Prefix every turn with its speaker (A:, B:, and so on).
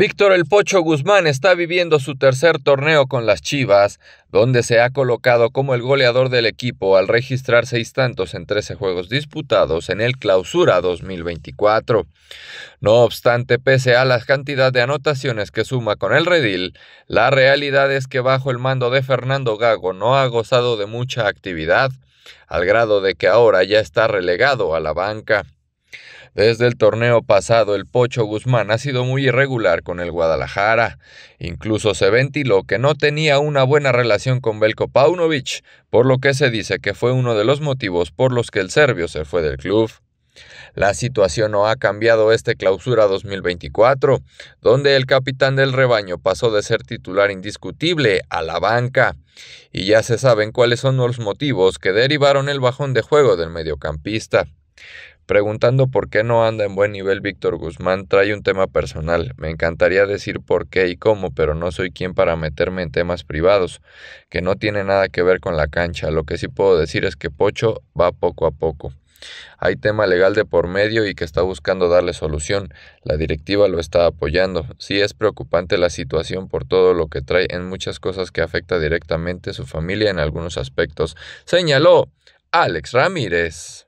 A: Víctor El Pocho Guzmán está viviendo su tercer torneo con las Chivas, donde se ha colocado como el goleador del equipo al registrar seis tantos en 13 juegos disputados en el Clausura 2024. No obstante, pese a la cantidad de anotaciones que suma con el redil, la realidad es que bajo el mando de Fernando Gago no ha gozado de mucha actividad, al grado de que ahora ya está relegado a la banca. Desde el torneo pasado, el Pocho Guzmán ha sido muy irregular con el Guadalajara. Incluso se ventiló que no tenía una buena relación con Belko Paunovic, por lo que se dice que fue uno de los motivos por los que el serbio se fue del club. La situación no ha cambiado este clausura 2024, donde el capitán del rebaño pasó de ser titular indiscutible a la banca, y ya se saben cuáles son los motivos que derivaron el bajón de juego del mediocampista. Preguntando por qué no anda en buen nivel Víctor Guzmán trae un tema personal. Me encantaría decir por qué y cómo, pero no soy quien para meterme en temas privados, que no tiene nada que ver con la cancha. Lo que sí puedo decir es que Pocho va poco a poco. Hay tema legal de por medio y que está buscando darle solución. La directiva lo está apoyando. Sí es preocupante la situación por todo lo que trae en muchas cosas que afecta directamente a su familia en algunos aspectos, señaló Alex Ramírez.